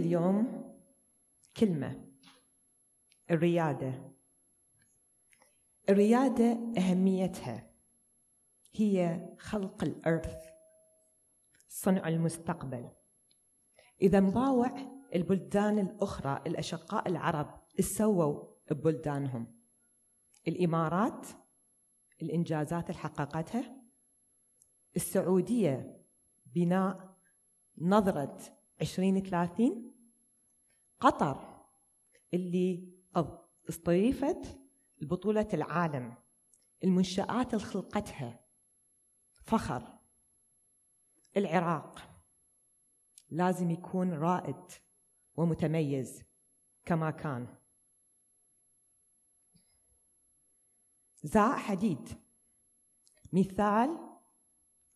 اليوم كلمة الريادة الريادة أهميتها هي خلق الأرث صنع المستقبل إذا مضاوع البلدان الأخرى الأشقاء العرب سووا ببلدانهم الإمارات الإنجازات اللي حققتها السعودية بناء نظرة 2030 قطر اللي استضيفت البطولة العالم المنشآت اللي خلقتها فخر العراق لازم يكون رائد ومتميز كما كان زاء حديد مثال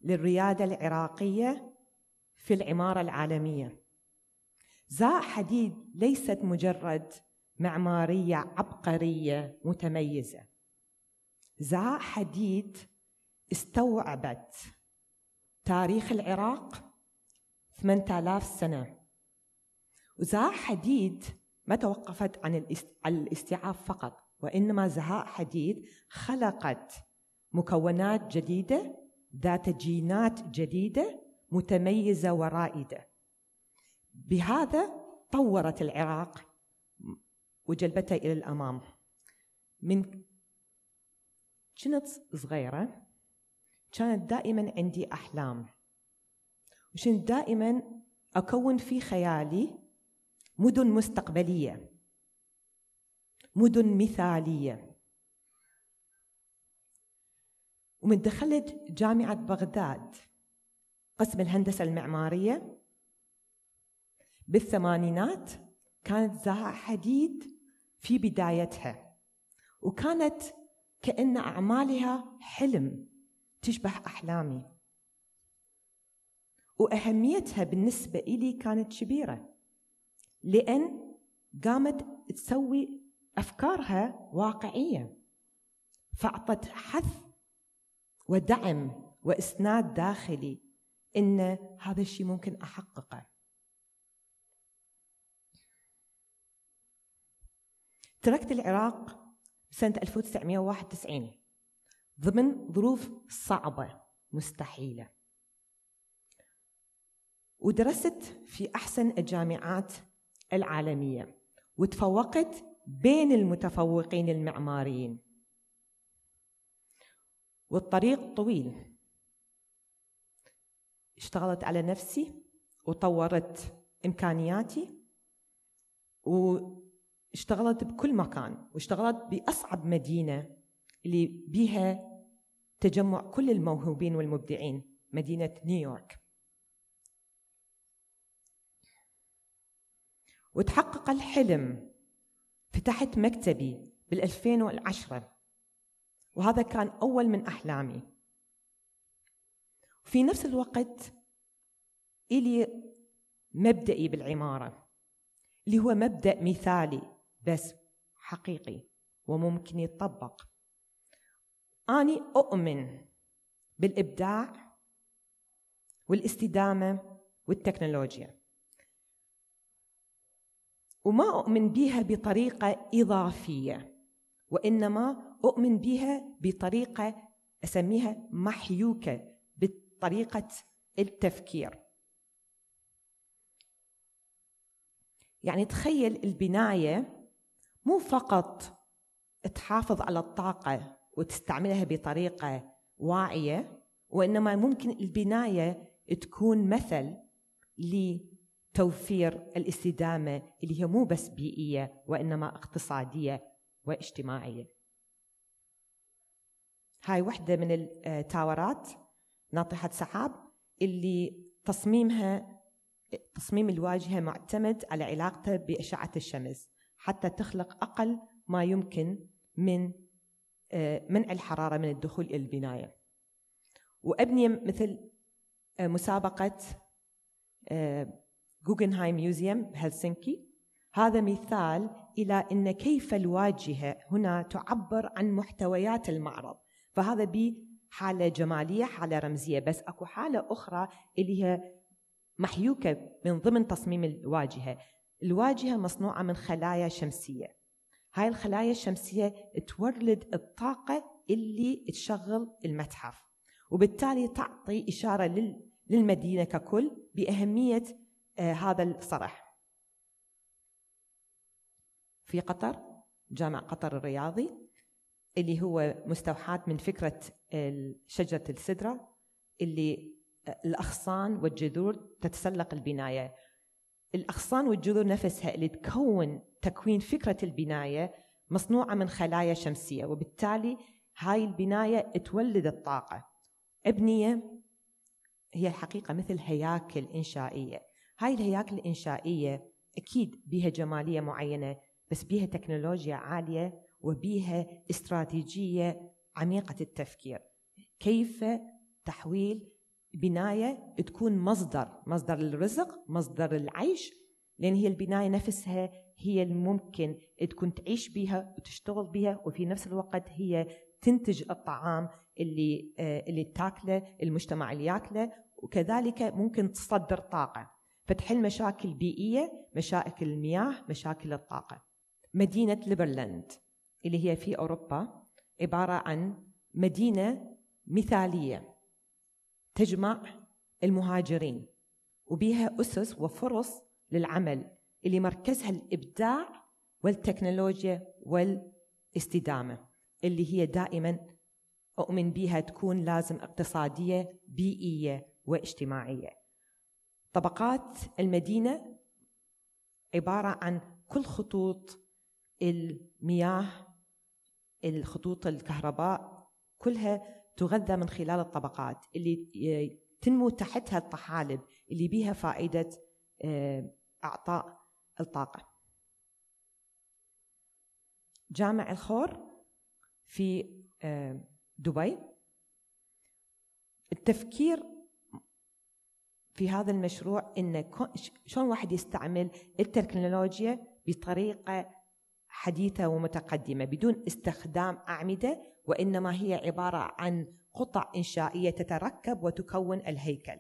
للريادة العراقية في العمارة العالمية زاء حديد ليست مجرد معمارية عبقرية متميزة زاء حديد استوعبت تاريخ العراق 8000 سنة وزاء حديد ما توقفت عن الاستيعاب فقط وإنما زهاء حديد خلقت مكونات جديدة ذات جينات جديدة متميزة ورائدة بهذا طورت العراق وجلبتها إلى الأمام من كنت صغيرة كانت دائما عندي أحلام وكنت دائما أكون في خيالي مدن مستقبلية مدن مثالية ومن دخلت جامعة بغداد قسم الهندسة المعمارية بالثمانينات كانت زها حديد في بدايتها وكانت كأن أعمالها حلم تشبه أحلامي وأهميتها بالنسبة إلي كانت كبيرة لأن قامت تسوي أفكارها واقعية فأعطت حث ودعم وإسناد داخلي إن هذا الشيء ممكن أحققه تركت العراق سنة 1991 ضمن ظروف صعبة مستحيلة ودرست في أحسن الجامعات العالمية وتفوقت بين المتفوقين المعماريين والطريق طويل اشتغلت على نفسي وطورت إمكانياتي و اشتغلت بكل مكان واشتغلت بأصعب مدينة اللي بيها تجمع كل الموهوبين والمبدعين مدينة نيويورك وتحقق الحلم فتحت مكتبي بال2010 وهذا كان أول من أحلامي وفي نفس الوقت إلي مبدئي بالعمارة اللي هو مبدأ مثالي بس حقيقي وممكن يتطبق أني أؤمن بالإبداع والاستدامة والتكنولوجيا وما أؤمن بها بطريقة إضافية وإنما أؤمن بها بطريقة أسميها محيوكة بطريقة التفكير يعني تخيل البناية مو فقط تحافظ على الطاقة وتستعملها بطريقة واعية وإنما ممكن البناية تكون مثل لتوفير الاستدامة اللي هي مو بس بيئية وإنما اقتصادية واجتماعية هاي وحدة من التاورات ناطحة سحاب اللي تصميمها تصميم الواجهة معتمد على علاقته بأشعة الشمس حتى تخلق اقل ما يمكن من آه، منع الحراره من الدخول الى البنايه. وابني مثل آه، مسابقه جوجنهايم ميوزيوم بهلسنكي هذا مثال الى ان كيف الواجهه هنا تعبر عن محتويات المعرض فهذا حالة جماليه حاله رمزيه بس اكو حاله اخرى اللي هي محيوكه من ضمن تصميم الواجهه الواجهة مصنوعة من خلايا شمسية هاي الخلايا الشمسية تولد الطاقة اللي تشغل المتحف وبالتالي تعطي إشارة للمدينة ككل بأهمية آه، هذا الصرح في قطر جامع قطر الرياضي اللي هو مستوحاة من فكرة آه، شجرة السدرة اللي آه، الأغصان والجذور تتسلق البناية الأغصان والجذور نفسها اللي تكون تكوين فكرة البناية مصنوعة من خلايا شمسية وبالتالي هاي البناية تولد الطاقة أبنية هي الحقيقة مثل هياكل إنشائية هاي الهياكل الإنشائية أكيد بيها جمالية معينة بس بيها تكنولوجيا عالية وبيها استراتيجية عميقة التفكير كيف تحويل بناية تكون مصدر مصدر الرزق مصدر العيش لأن هي البناية نفسها هي الممكن تكون تعيش بها وتشتغل بها وفي نفس الوقت هي تنتج الطعام اللي آه، اللي تاكله المجتمع اللي ياكله وكذلك ممكن تصدر طاقه فتحل مشاكل بيئيه مشاكل المياه مشاكل الطاقه مدينه ليبرلاند اللي هي في اوروبا عباره عن مدينه مثاليه تجمع المهاجرين وبيها أسس وفرص للعمل اللي مركزها الإبداع والتكنولوجيا والاستدامة اللي هي دائما أؤمن بها تكون لازم اقتصادية بيئية واجتماعية طبقات المدينة عبارة عن كل خطوط المياه الخطوط الكهرباء كلها تغذى من خلال الطبقات اللي آه، تنمو تحتها الطحالب اللي بيها فائدة آه، أعطاء الطاقة جامع الخور في آه، دبي التفكير في هذا المشروع ان شلون واحد يستعمل التكنولوجيا بطريقه حديثه ومتقدمه بدون استخدام اعمده وانما هي عباره عن قطع انشائيه تتركب وتكون الهيكل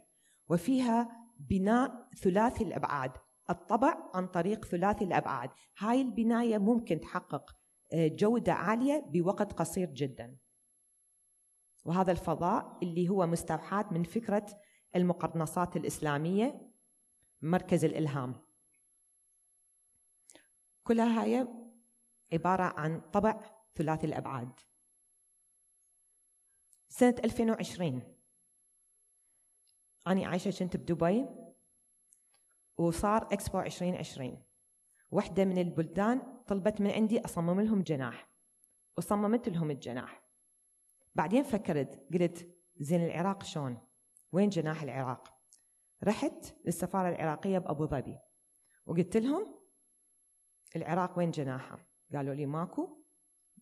وفيها بناء ثلاثي الابعاد الطبع عن طريق ثلاثي الابعاد هاي البنايه ممكن تحقق آه، جوده عاليه بوقت قصير جدا وهذا الفضاء اللي هو مستوحاه من فكره المقرنصات الاسلاميه مركز الالهام كلها هي عباره عن طبع ثلاثي الابعاد سنة 2020 أنا عايشة كنت بدبي وصار إكسبو 2020 وحدة من البلدان طلبت من عندي أصمم لهم جناح وصممت لهم الجناح بعدين فكرت قلت زين العراق شلون وين جناح العراق رحت للسفارة العراقية بأبو ظبي وقلت لهم العراق وين جناحه قالوا لي ماكو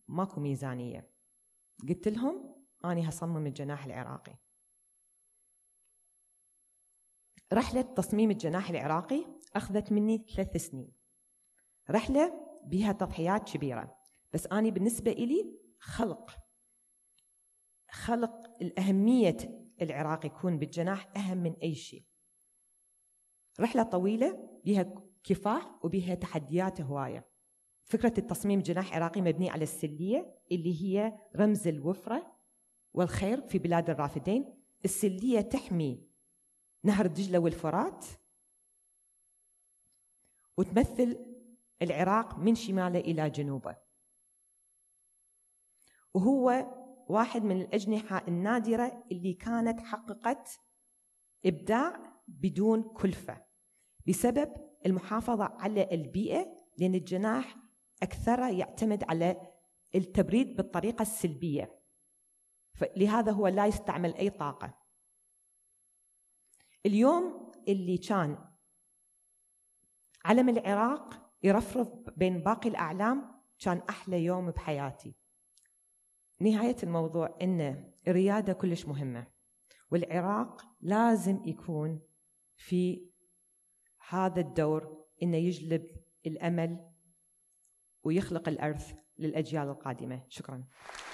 ماكو ميزانية قلت لهم أنا هصمم الجناح العراقي رحلة تصميم الجناح العراقي أخذت مني ثلاث سنين رحلة بها تضحيات كبيرة بس أنا بالنسبة إلي خلق خلق الأهمية العراق يكون بالجناح أهم من أي شيء رحلة طويلة بها كفاح وبها تحديات هواية فكرة التصميم جناح عراقي مبني على السلية اللي هي رمز الوفرة والخير في بلاد الرافدين السلية تحمي نهر دجلة والفرات وتمثل العراق من شماله إلى جنوبه وهو واحد من الأجنحة النادرة اللي كانت حققت إبداع بدون كلفة بسبب المحافظة على البيئة لأن الجناح أكثر يعتمد على التبريد بالطريقة السلبية فلهذا هو لا يستعمل أي طاقة اليوم اللي كان علم العراق يرفرف بين باقي الأعلام كان أحلى يوم بحياتي نهاية الموضوع أن الريادة كلش مهمة والعراق لازم يكون في هذا الدور انه يجلب الامل ويخلق الارث للاجيال القادمه شكرا